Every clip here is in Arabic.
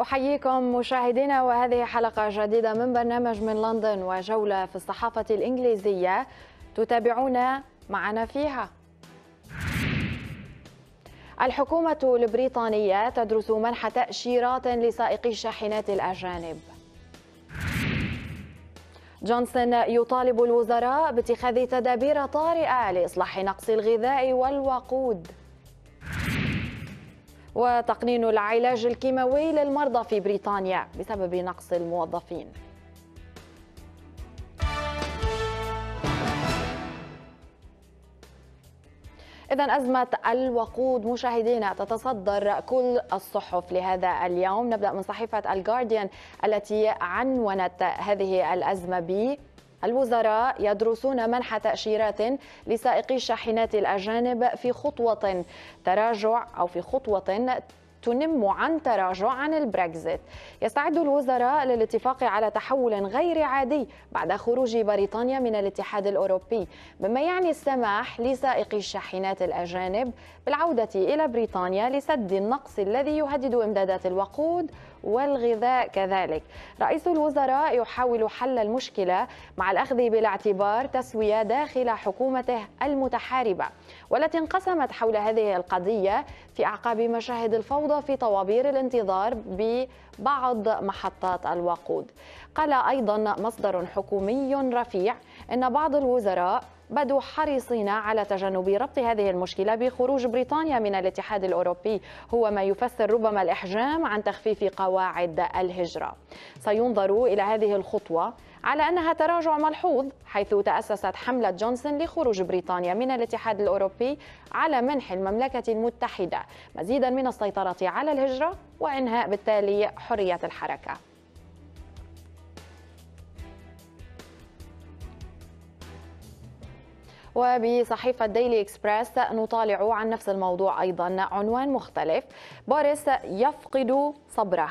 أحييكم مشاهدينا وهذه حلقة جديدة من برنامج من لندن وجولة في الصحافة الإنجليزية تتابعون معنا فيها الحكومة البريطانية تدرس منح تأشيرات لسائقي الشاحنات الأجانب جونسون يطالب الوزراء باتخاذ تدابير طارئة لإصلاح نقص الغذاء والوقود وتقنين العلاج الكيماوي للمرضى في بريطانيا بسبب نقص الموظفين إذا أزمة الوقود مشاهدينا تتصدر كل الصحف لهذا اليوم نبدأ من صحيفة الجارديان التي عنونت هذه الأزمة ب الوزراء يدرسون منح تأشيرات لسائقي الشاحنات الأجانب في خطوة تراجع أو في خطوة تنم عن تراجع عن البريكزيت يستعد الوزراء للاتفاق على تحول غير عادي بعد خروج بريطانيا من الاتحاد الأوروبي مما يعني السماح لسائقي الشاحنات الأجانب بالعودة إلى بريطانيا لسد النقص الذي يهدد إمدادات الوقود والغذاء كذلك رئيس الوزراء يحاول حل المشكلة مع الأخذ بالاعتبار تسوية داخل حكومته المتحاربة والتي انقسمت حول هذه القضية في أعقاب مشاهد الفوضى في طوابير الانتظار ببعض محطات الوقود قال أيضا مصدر حكومي رفيع أن بعض الوزراء بدوا حريصين على تجنب ربط هذه المشكلة بخروج بريطانيا من الاتحاد الأوروبي هو ما يفسر ربما الإحجام عن تخفيف قواعد الهجرة سينظر إلى هذه الخطوة على أنها تراجع ملحوظ حيث تأسست حملة جونسون لخروج بريطانيا من الاتحاد الأوروبي على منح المملكة المتحدة مزيدا من السيطرة على الهجرة وإنهاء بالتالي حرية الحركة وبصحيفة ديلي إكسبرس نطالع عن نفس الموضوع أيضا عنوان مختلف بوريس يفقد صبره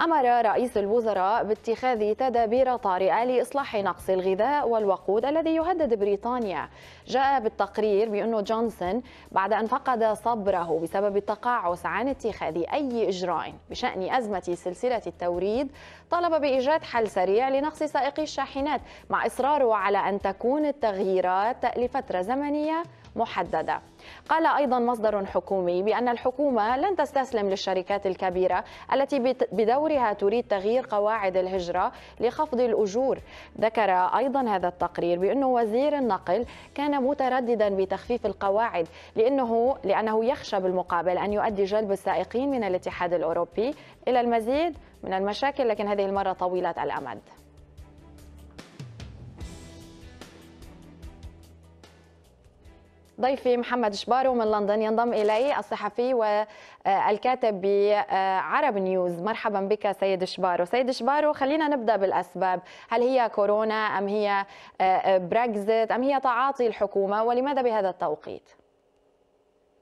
أمر رئيس الوزراء باتخاذ تدابير طارئة لإصلاح نقص الغذاء والوقود الذي يهدد بريطانيا جاء بالتقرير بأن جونسون بعد أن فقد صبره بسبب التقاعس عن اتخاذ أي إجراء بشأن أزمة سلسلة التوريد طلب بإيجاد حل سريع لنقص سائقي الشاحنات مع إصراره على أن تكون التغييرات لفترة زمنية محددة قال أيضا مصدر حكومي بأن الحكومة لن تستسلم للشركات الكبيرة التي بدورها تريد تغيير قواعد الهجرة لخفض الأجور ذكر أيضا هذا التقرير بأن وزير النقل كان مترددا بتخفيف القواعد لأنه, لأنه يخشى بالمقابل أن يؤدي جلب السائقين من الاتحاد الأوروبي إلى المزيد من المشاكل لكن هذه المرة طويلة الأمد ضيفي محمد شبارو من لندن ينضم إلي الصحفي والكاتب بعرب نيوز مرحبا بك سيد شبارو سيد شبارو خلينا نبدأ بالأسباب هل هي كورونا أم هي بريكزت أم هي تعاطي الحكومة ولماذا بهذا التوقيت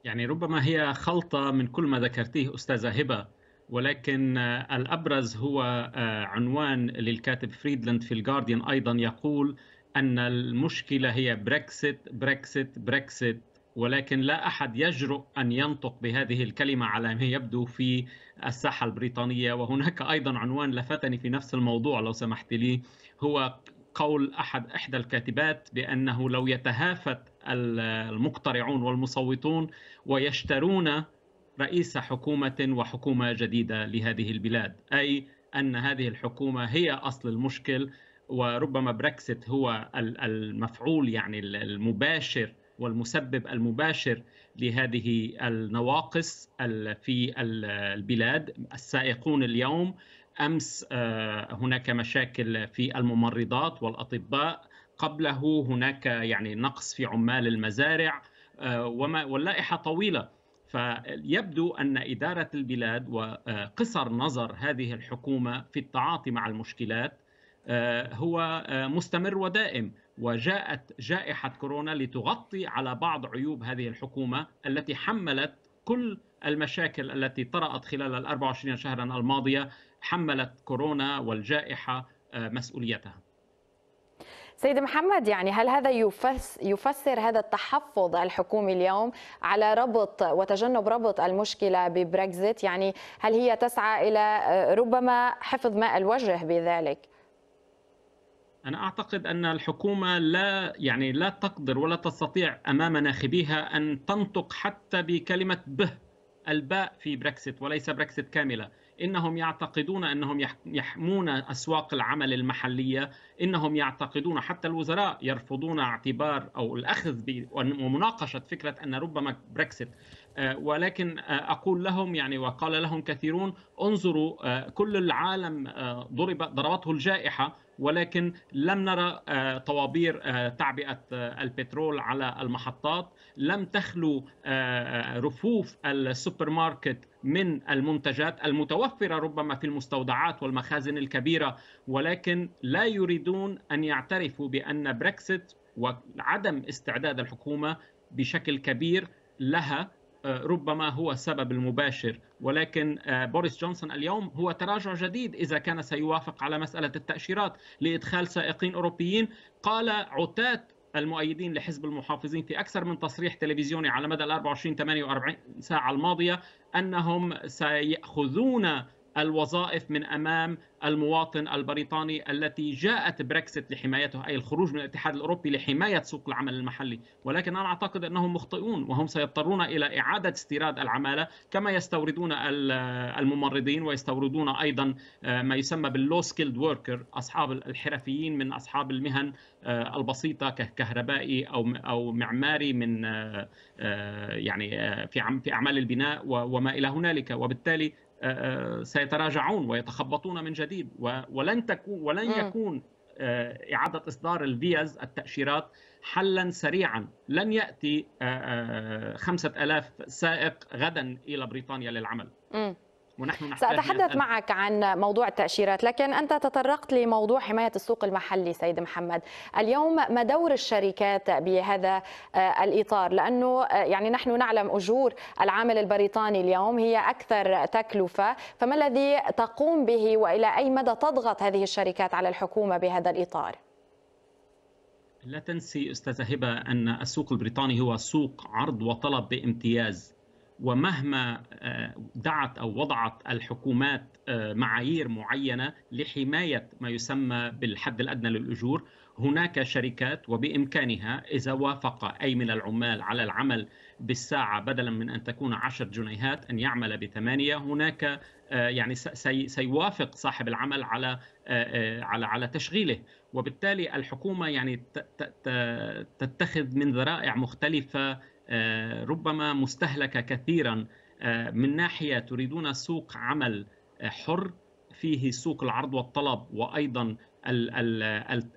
يعني ربما هي خلطة من كل ما ذكرتيه أستاذة هبة ولكن الأبرز هو عنوان للكاتب فريدلاند في الجارديان أيضا يقول أن المشكلة هي بريكسيت بريكسيت بريكسيت ولكن لا أحد يجرؤ أن ينطق بهذه الكلمة على ما يبدو في الساحة البريطانية وهناك أيضا عنوان لفتني في نفس الموضوع لو سمحت لي هو قول أحد إحدى الكاتبات بأنه لو يتهافت المقترعون والمصوتون ويشترون رئيس حكومة وحكومة جديدة لهذه البلاد أي أن هذه الحكومة هي أصل المشكل وربما بريكسيت هو المفعول يعني المباشر والمسبب المباشر لهذه النواقص في البلاد السائقون اليوم امس آه، هناك مشاكل في الممرضات والاطباء قبله هناك يعني نقص في عمال المزارع آه، وما واللائحه طويله فيبدو ان اداره البلاد وقصر نظر هذه الحكومه في التعاطي مع المشكلات آه، هو آه، مستمر ودائم وجاءت جائحة كورونا لتغطي على بعض عيوب هذه الحكومة التي حملت كل المشاكل التي طرأت خلال ال 24 شهرا الماضية حملت كورونا والجائحة آه، مسؤوليتها سيد محمد يعني هل هذا يفسر هذا التحفظ الحكومي اليوم على ربط وتجنب ربط المشكله ببريكزيت يعني هل هي تسعى الى ربما حفظ ماء الوجه بذلك؟ انا اعتقد ان الحكومه لا يعني لا تقدر ولا تستطيع امام ناخبيها ان تنطق حتى بكلمه به الباء في بريكسيت وليس بريكسيت كامله انهم يعتقدون انهم يحمون اسواق العمل المحليه انهم يعتقدون حتى الوزراء يرفضون اعتبار او الاخذ ومناقشه فكره ان ربما بريكسيت آه، ولكن آه، اقول لهم يعني وقال لهم كثيرون انظروا آه، كل العالم ضرب ضربته الجائحه ولكن لم نرى آه، طوابير آه، تعبئه آه، البترول على المحطات لم تخلو رفوف السوبر ماركت من المنتجات المتوفره ربما في المستودعات والمخازن الكبيره ولكن لا يريدون ان يعترفوا بان بريكسيت وعدم استعداد الحكومه بشكل كبير لها آه، ربما هو السبب المباشر ولكن آه، بوريس جونسون اليوم هو تراجع جديد إذا كان سيوافق على مسألة التأشيرات لإدخال سائقين أوروبيين قال عتاة المؤيدين لحزب المحافظين في أكثر من تصريح تلفزيوني على مدى ال 24 48 ساعة الماضية أنهم سيأخذون الوظائف من امام المواطن البريطاني التي جاءت بريكسيت لحمايته اي الخروج من الاتحاد الاوروبي لحمايه سوق العمل المحلي، ولكن انا اعتقد انهم مخطئون وهم سيضطرون الى اعاده استيراد العماله كما يستوردون الممرضين ويستوردون ايضا آه، ما يسمى باللو سكيلد وركر اصحاب الحرفيين من اصحاب المهن آه، البسيطه كهربائي او او معماري من آه، يعني في اعمال البناء وما الى هنالك وبالتالي آه، آه، سيتراجعون ويتخبطون من جديد ولن تكون ولن يكون آه، اعاده اصدار الفيز التاشيرات حلا سريعا لن ياتي 5000 سائق غدا الى بريطانيا للعمل ونحن نحتاج سأتحدث معك عن موضوع التأشيرات لكن أنت تطرقت لموضوع حماية السوق المحلي سيد محمد اليوم ما دور الشركات بهذا آه، الإطار لأنه آه، يعني نحن نعلم أجور العامل البريطاني اليوم هي أكثر تكلفة فما الذي تقوم به وإلى أي مدى تضغط هذه الشركات على الحكومة بهذا الإطار؟ لا تنسي استاذه هبه ان السوق البريطاني هو سوق عرض وطلب بامتياز ومهما آه، دعت او وضعت الحكومات آه، معايير معينه لحمايه ما يسمى بالحد الادنى للاجور هناك شركات وبامكانها اذا وافق اي من العمال على العمل بالساعه بدلا من ان تكون 10 جنيهات ان يعمل بثمانيه هناك آه، يعني سيوافق صاحب العمل على على على تشغيله وبالتالي الحكومه يعني تتخذ من ذرائع مختلفه آه، ربما مستهلكه كثيرا آه، من ناحيه تريدون سوق عمل آه، حر فيه سوق العرض والطلب وايضا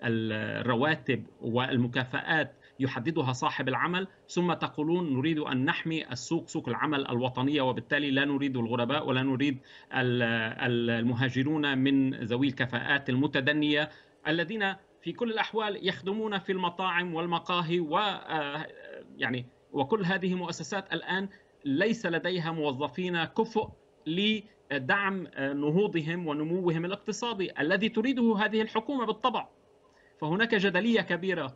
الرواتب والمكافآت يحددها صاحب العمل ثم تقولون نريد ان نحمي السوق سوق العمل الوطنيه وبالتالي لا نريد الغرباء ولا نريد المهاجرون من ذوي الكفاءات المتدنيه الذين في كل الاحوال يخدمون في المطاعم والمقاهي و يعني وكل هذه مؤسسات الآن ليس لديها موظفين كفؤ لدعم نهوضهم ونموهم الاقتصادي الذي تريده هذه الحكومة بالطبع فهناك جدلية كبيرة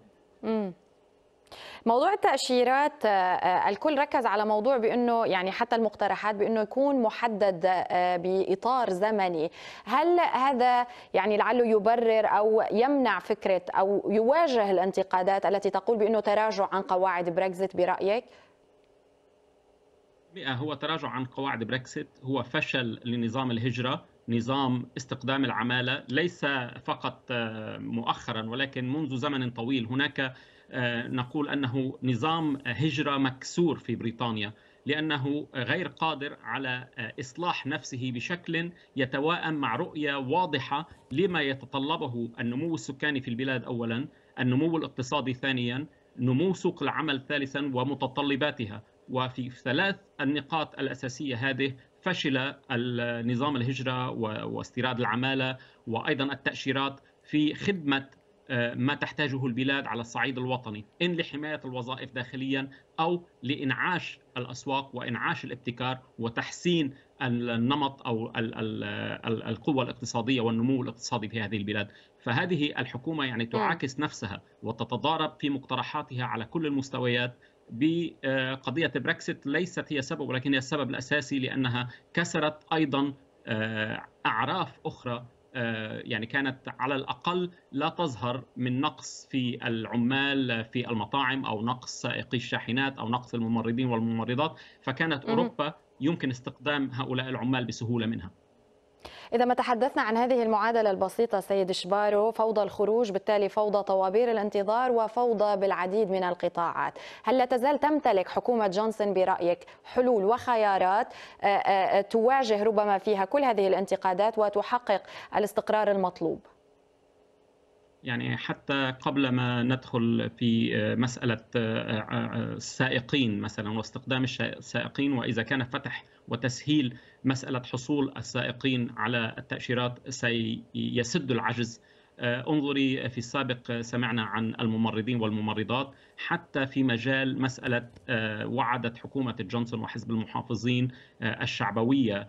موضوع التأشيرات آه، آه، الكل ركز على موضوع بأنه يعني حتى المقترحات بأنه يكون محدد آه، بإطار زمني هل هذا يعني لعله يبرر أو يمنع فكرة أو يواجه الانتقادات التي تقول بأنه تراجع عن قواعد بريكزت برأيك؟ هو تراجع عن قواعد بريكسيت هو فشل لنظام الهجرة نظام استقدام العمالة ليس فقط مؤخرا ولكن منذ زمن طويل هناك آه، نقول انه نظام هجره مكسور في بريطانيا لانه غير قادر على آه، اصلاح نفسه بشكل يتواءم مع رؤيه واضحه لما يتطلبه النمو السكاني في البلاد اولا، النمو الاقتصادي ثانيا، نمو سوق العمل ثالثا ومتطلباتها، وفي ثلاث النقاط الاساسيه هذه فشل نظام الهجره واستيراد العماله وايضا التاشيرات في خدمه آه، ما تحتاجه البلاد على الصعيد الوطني إن لحماية الوظائف داخليا أو لإنعاش الأسواق وإنعاش الابتكار وتحسين النمط أو القوة الاقتصادية والنمو الاقتصادي في هذه البلاد فهذه الحكومة يعني نعم. تعاكس نفسها وتتضارب في مقترحاتها على كل المستويات بقضية آه، بريكسيت ليست هي سبب ولكن هي السبب الأساسي لأنها كسرت أيضا آه، أعراف أخرى آه، يعني كانت على الاقل لا تظهر من نقص في العمال في المطاعم او نقص سائقي الشاحنات او نقص الممرضين والممرضات فكانت اوروبا يمكن استقدام هؤلاء العمال بسهوله منها إذا ما تحدثنا عن هذه المعادلة البسيطة سيد شبارو فوضى الخروج بالتالي فوضى طوابير الانتظار وفوضى بالعديد من القطاعات هل لا تزال تمتلك حكومة جونسون برأيك حلول وخيارات آه، آه، آه، تواجه ربما فيها كل هذه الانتقادات وتحقق الاستقرار المطلوب يعني حتى قبل ما ندخل في آه، مسألة آه، آه، السائقين مثلا واستخدام السائقين وإذا كان فتح وتسهيل مسألة حصول السائقين على التأشيرات سيسد العجز انظري في السابق سمعنا عن الممرضين والممرضات حتى في مجال مسألة وعدت حكومة جونسون وحزب المحافظين الشعبوية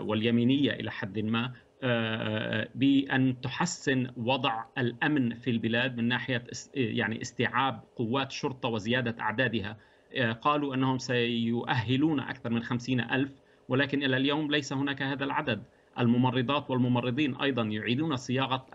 واليمينية إلى حد ما آه، آه، آه، بان تحسن وضع الامن في البلاد من ناحيه يعني استيعاب قوات شرطه وزياده اعدادها قالوا انهم سيؤهلون اكثر من خمسين الف ولكن الى اليوم ليس هناك هذا العدد الممرضات والممرضين ايضا يعيدون صياغه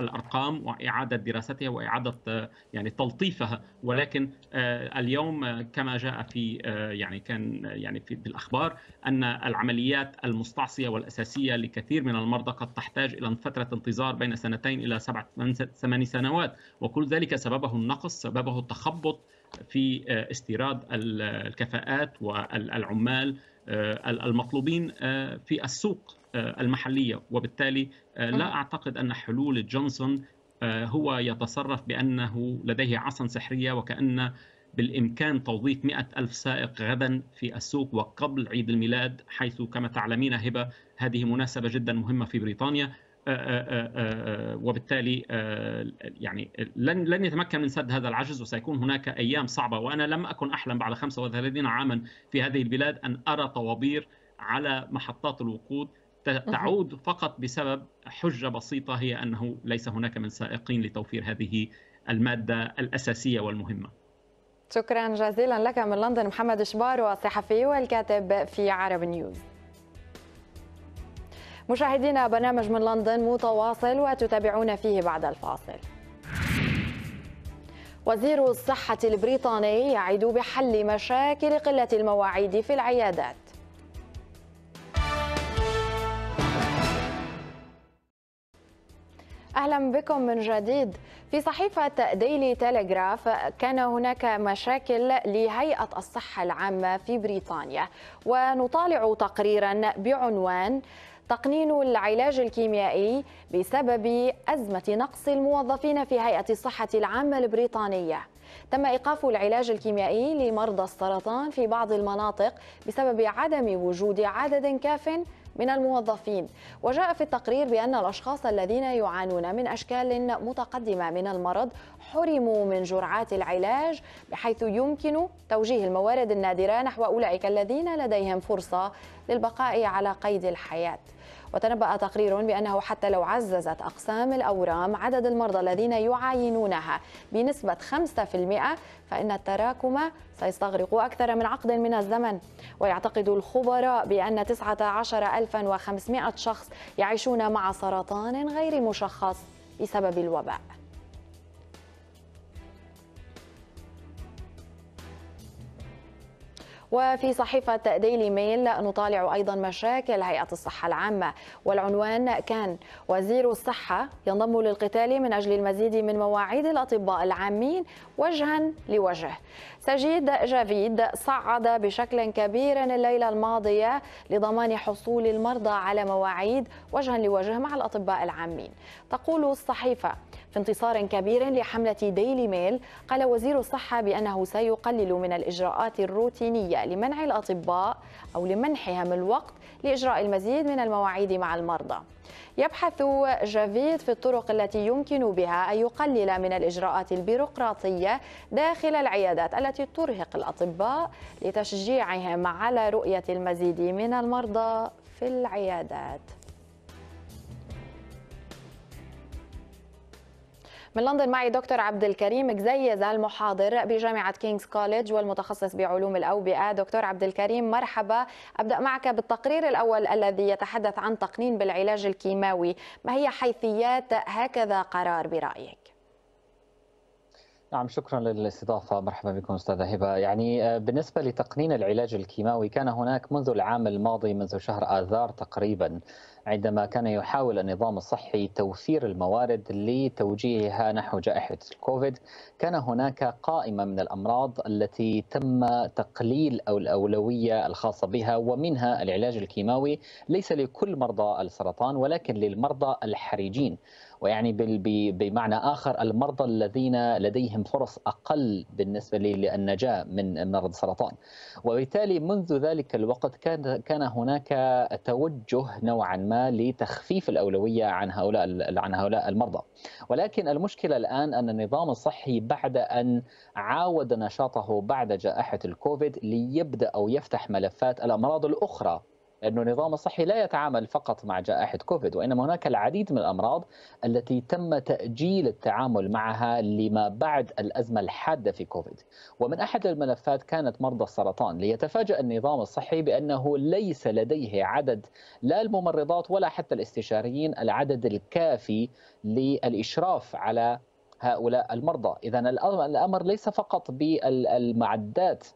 الارقام واعاده دراستها واعاده يعني تلطيفها ولكن آه، اليوم آه، كما جاء في آه، يعني كان يعني في الاخبار ان العمليات المستعصيه والاساسيه لكثير من المرضى قد تحتاج الى فتره انتظار بين سنتين الى سبع ثمان سنوات وكل ذلك سببه النقص سببه التخبط في استيراد الكفاءات والعمال آه، المطلوبين آه، في السوق آه، المحليه وبالتالي لا نعم. اعتقد ان حلول جونسون هو يتصرف بانه لديه عصا سحريه وكان بالامكان توظيف مئة ألف سائق غدا في السوق وقبل عيد الميلاد حيث كما تعلمين هبه هذه مناسبه جدا مهمه في بريطانيا آه، آه، آه، وبالتالي يعني لن لن يتمكن من سد هذا العجز وسيكون هناك ايام صعبه وانا لم اكن احلم بعد 35 عاما في هذه البلاد ان ارى طوابير على محطات الوقود تعود فقط بسبب حجه بسيطه هي انه ليس هناك من سائقين لتوفير هذه الماده الاساسيه والمهمه. شكرا جزيلا لك من لندن محمد شبار والصحفي والكاتب في عرب نيوز. مشاهدينا برنامج من لندن متواصل وتتابعون فيه بعد الفاصل وزير الصحة البريطاني يعد بحل مشاكل قلة المواعيد في العيادات اهلا بكم من جديد في صحيفه ديلي تيليغراف كان هناك مشاكل لهيئه الصحه العامه في بريطانيا ونطالع تقريرا بعنوان تقنين العلاج الكيميائي بسبب أزمة نقص الموظفين في هيئة الصحة العامة البريطانية تم إيقاف العلاج الكيميائي لمرضى السرطان في بعض المناطق بسبب عدم وجود عدد كاف من الموظفين وجاء في التقرير بأن الأشخاص الذين يعانون من أشكال متقدمة من المرض حرموا من جرعات العلاج بحيث يمكن توجيه الموارد النادرة نحو أولئك الذين لديهم فرصة للبقاء على قيد الحياة وتنبأ تقرير بأنه حتى لو عززت أقسام الأورام عدد المرضى الذين يعاينونها بنسبة 5% فإن التراكم سيستغرق أكثر من عقد من الزمن ويعتقد الخبراء بأن 19500 شخص يعيشون مع سرطان غير مشخص بسبب الوباء وفي صحيفة ديلي ميل نطالع أيضا مشاكل هيئة الصحة العامة والعنوان كان وزير الصحة ينضم للقتال من أجل المزيد من مواعيد الأطباء العامين وجها لوجه سجيد جافيد صعد بشكل كبير الليلة الماضية لضمان حصول المرضى على مواعيد وجها لوجه مع الأطباء العامين تقول الصحيفة في انتصار كبير لحملة ديلي ميل قال وزير الصحة بأنه سيقلل من الإجراءات الروتينية لمنع الأطباء أو لمنحهم الوقت لإجراء المزيد من المواعيد مع المرضى يبحث جافيد في الطرق التي يمكن بها أن يقلل من الإجراءات البيروقراطية داخل العيادات التي ترهق الأطباء لتشجيعهم على رؤية المزيد من المرضى في العيادات من لندن معي دكتور عبد الكريم جزيز المحاضر بجامعة كينجز كوليدج والمتخصص بعلوم الأوبئة دكتور عبد الكريم مرحبا أبدأ معك بالتقرير الأول الذي يتحدث عن تقنين بالعلاج الكيماوي ما هي حيثيات هكذا قرار برأيك؟ نعم شكرا للاستضافه مرحبا بكم استاذه هبه يعني آه، بالنسبه لتقنين العلاج الكيماوي كان هناك منذ العام الماضي منذ شهر اذار تقريبا عندما كان يحاول النظام الصحي توفير الموارد لتوجيهها نحو جائحه الكوفيد كان هناك قائمه من الامراض التي تم تقليل او الاولويه الخاصه بها ومنها العلاج الكيماوي ليس لكل مرضى السرطان ولكن للمرضى الحرجين ويعني بمعنى آخر المرضى الذين لديهم فرص أقل بالنسبة للنجاة من مرض السرطان وبالتالي منذ ذلك الوقت كان كان هناك توجه نوعا ما لتخفيف الأولوية عن هؤلاء عن هؤلاء المرضى ولكن المشكلة الآن أن النظام الصحي بعد أن عاود نشاطه بعد جائحة الكوفيد ليبدأ أو يفتح ملفات الأمراض الأخرى أن النظام الصحي لا يتعامل فقط مع جائحة كوفيد وإنما هناك العديد من الأمراض التي تم تأجيل التعامل معها لما بعد الأزمة الحادة في كوفيد ومن أحد الملفات كانت مرضى السرطان ليتفاجأ النظام الصحي بأنه ليس لديه عدد لا الممرضات ولا حتى الاستشاريين العدد الكافي للإشراف على هؤلاء المرضى إذا الأمر ليس فقط بالمعدات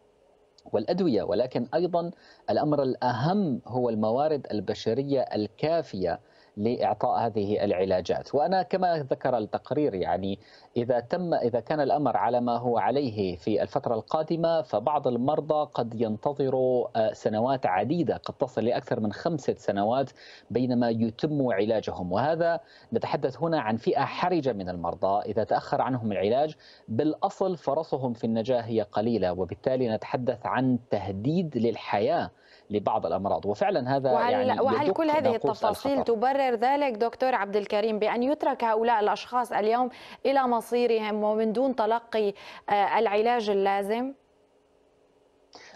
والادويه ولكن ايضا الامر الاهم هو الموارد البشريه الكافيه لاعطاء هذه العلاجات وانا كما ذكر التقرير يعني اذا تم اذا كان الامر على ما هو عليه في الفتره القادمه فبعض المرضى قد ينتظروا آه، سنوات عديده قد تصل لاكثر من خمسه سنوات بينما يتم علاجهم وهذا نتحدث هنا عن فئه حرجه من المرضى اذا تاخر عنهم العلاج بالاصل فرصهم في النجاه هي قليله وبالتالي نتحدث عن تهديد للحياه لبعض الأمراض وفعلا هذا وهل يعني وهل كل هذه التفاصيل الخطر. تبرر ذلك دكتور عبد الكريم بأن يترك هؤلاء الأشخاص اليوم إلى مصيرهم ومن دون تلقي آه، العلاج اللازم؟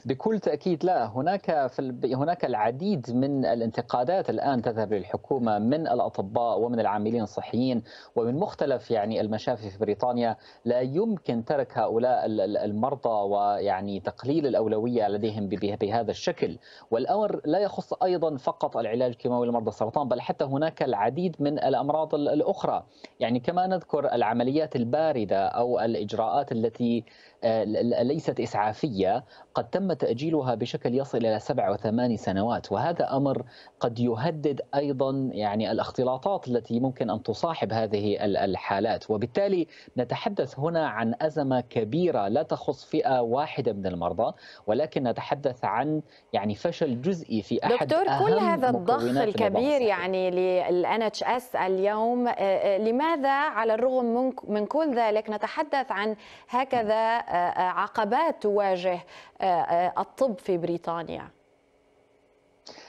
بكل تاكيد لا هناك في ال... هناك العديد من الانتقادات الان تذهب للحكومه من الاطباء ومن العاملين الصحيين ومن مختلف يعني المشافي في بريطانيا لا يمكن ترك هؤلاء المرضى ويعني تقليل الاولويه لديهم بهذا الشكل والامر لا يخص ايضا فقط العلاج الكيماوي لمرضى السرطان بل حتى هناك العديد من الامراض الاخرى يعني كما نذكر العمليات البارده او الاجراءات التي آه، ليست إسعافية قد تم تأجيلها بشكل يصل إلى سبع وثمان سنوات وهذا أمر قد يهدد أيضا يعني الاختلاطات التي ممكن أن تصاحب هذه الحالات وبالتالي نتحدث هنا عن أزمة كبيرة لا تخص فئة واحدة من المرضى ولكن نتحدث عن يعني فشل جزئي في أحد دكتور أهم كل هذا الضخ الكبير يعني للان اتش اس اليوم آه، آه، لماذا على الرغم من كل ذلك نتحدث عن هكذا عقبات تواجه آه، آه، الطب في بريطانيا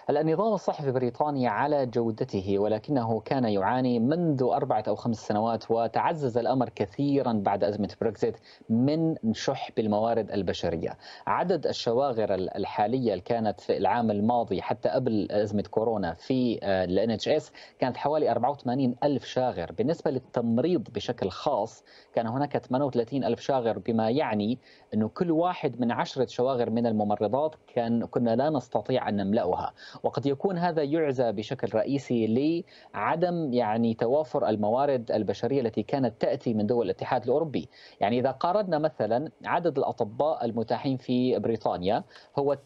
هلا النظام الصحفي بريطانيا على جودته ولكنه كان يعاني منذ أربعة أو خمس سنوات وتعزز الأمر كثيرا بعد أزمة بريكزيت من شح بالموارد البشرية عدد الشواغر الحالية اللي كانت في العام الماضي حتى قبل أزمة كورونا في آه، الـ NHS كانت حوالي 84 ألف شاغر بالنسبة للتمريض بشكل خاص كان هناك 38 ألف شاغر بما يعني أنه كل واحد من عشرة شواغر من الممرضات كان كنا لا نستطيع أن نملأها وقد يكون هذا يعزى بشكل رئيسي لعدم يعني توافر الموارد البشريه التي كانت تاتي من دول الاتحاد الاوروبي، يعني اذا قارنا مثلا عدد الاطباء المتاحين في بريطانيا هو 2.2.6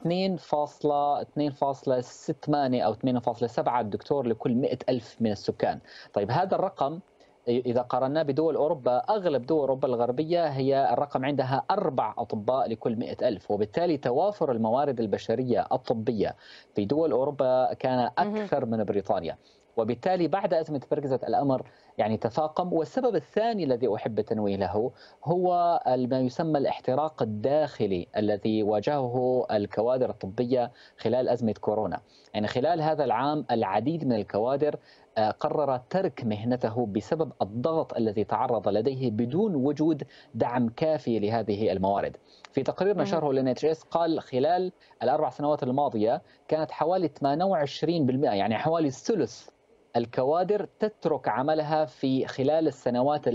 او 8.7 دكتور لكل 100 ألف من السكان طيب هذا الرقم إذا قارناه بدول أوروبا أغلب دول أوروبا الغربية هي الرقم عندها أربع أطباء لكل مئة ألف وبالتالي توافر الموارد البشرية الطبية في دول أوروبا كان أكثر من بريطانيا وبالتالي بعد أزمة بركزت الأمر يعني تفاقم والسبب الثاني الذي أحب التنويه له هو ما يسمى الاحتراق الداخلي الذي واجهه الكوادر الطبية خلال أزمة كورونا يعني خلال هذا العام العديد من الكوادر آه، قرر ترك مهنته بسبب الضغط الذي تعرض لديه بدون وجود دعم كافي لهذه الموارد. في تقرير نشره لان اتش اس قال خلال الاربع سنوات الماضيه كانت حوالي 28% يعني حوالي الثلث الكوادر تترك عملها في خلال السنوات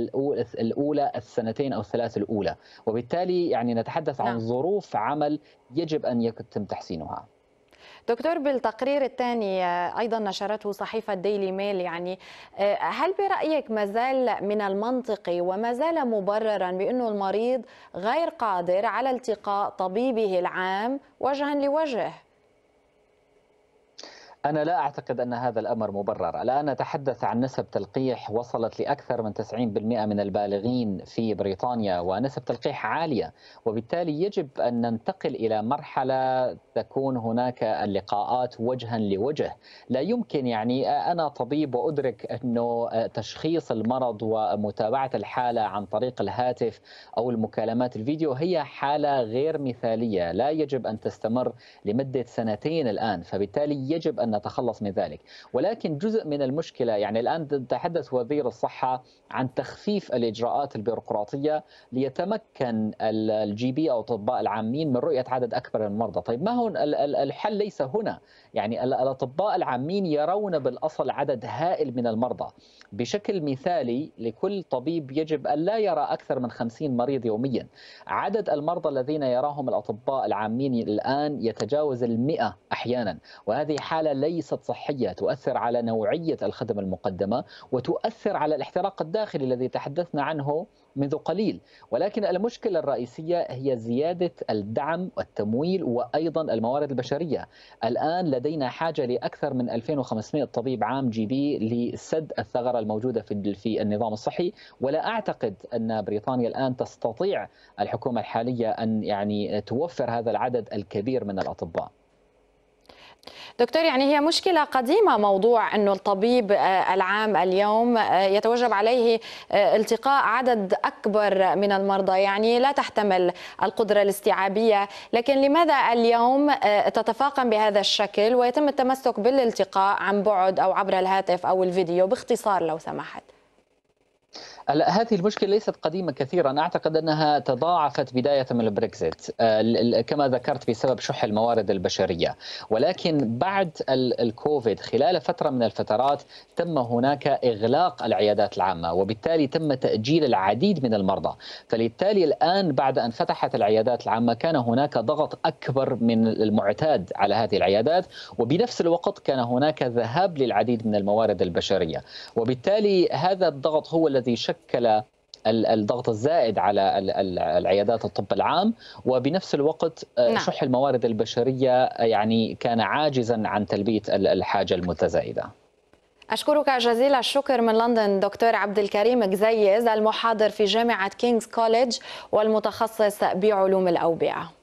الأولى السنتين أو الثلاث الأولى وبالتالي يعني نتحدث عن نعم. ظروف عمل يجب أن يتم تحسينها دكتور بالتقرير الثاني آه، ايضا نشرته صحيفه ديلي ميل يعني آه، هل برايك ما زال من المنطقي وما زال مبررا بانه المريض غير قادر على التقاء طبيبه العام وجها لوجه؟ أنا لا أعتقد أن هذا الأمر مبرر الآن نتحدث عن نسب تلقيح وصلت لأكثر من 90% من البالغين في بريطانيا ونسب تلقيح عالية وبالتالي يجب أن ننتقل إلى مرحلة تكون هناك اللقاءات وجها لوجه لا يمكن يعني أنا طبيب وأدرك أنه تشخيص المرض ومتابعة الحالة عن طريق الهاتف أو المكالمات الفيديو هي حالة غير مثالية لا يجب أن تستمر لمدة سنتين الآن فبالتالي يجب أن نتخلص من ذلك ولكن جزء من المشكلة يعني الآن تحدث وزير الصحة عن تخفيف الإجراءات البيروقراطية ليتمكن الجي بي أو الأطباء العامين من رؤية عدد أكبر من المرضى طيب ما هو الحل ليس هنا يعني الأطباء العامين يرون بالأصل عدد هائل من المرضى بشكل مثالي لكل طبيب يجب أن لا يرى أكثر من 50 مريض يوميا عدد المرضى الذين يراهم الأطباء العامين الآن يتجاوز المئة أحيانا وهذه حالة لا ليست صحية تؤثر على نوعية الخدمة المقدمة وتؤثر على الاحتراق الداخلي الذي تحدثنا عنه منذ قليل ولكن المشكلة الرئيسية هي زيادة الدعم والتمويل وأيضا الموارد البشرية الآن لدينا حاجة لأكثر من 2500 طبيب عام جي بي لسد الثغرة الموجودة في النظام الصحي ولا أعتقد أن بريطانيا الآن تستطيع الحكومة الحالية أن يعني توفر هذا العدد الكبير من الأطباء دكتور يعني هي مشكلة قديمة موضوع أنه الطبيب آه، العام اليوم آه، يتوجب عليه آه، التقاء عدد أكبر من المرضى يعني لا تحتمل القدرة الاستيعابية لكن لماذا اليوم تتفاقم بهذا الشكل ويتم التمسك بالالتقاء عن بعد أو عبر الهاتف أو الفيديو باختصار لو سمحت هذه المشكلة ليست قديمة كثيرا أعتقد أنها تضاعفت بداية من البريكزيت آه، كما ذكرت بسبب شح الموارد البشرية ولكن بعد الكوفيد خلال فترة من الفترات تم هناك إغلاق العيادات العامة وبالتالي تم تأجيل العديد من المرضى فبالتالي الآن بعد أن فتحت العيادات العامة كان هناك ضغط أكبر من المعتاد على هذه العيادات وبنفس الوقت كان هناك ذهاب للعديد من الموارد البشرية وبالتالي هذا الضغط هو الذي شكل شكل الضغط الزائد على العيادات الطب العام وبنفس الوقت آه، نعم. شح الموارد البشريه آه، يعني كان عاجزا عن تلبيه الحاجه المتزايده أشكرك جزيل الشكر من لندن دكتور عبد الكريم جزيز المحاضر في جامعة كينغز كوليدج والمتخصص بعلوم الأوبئة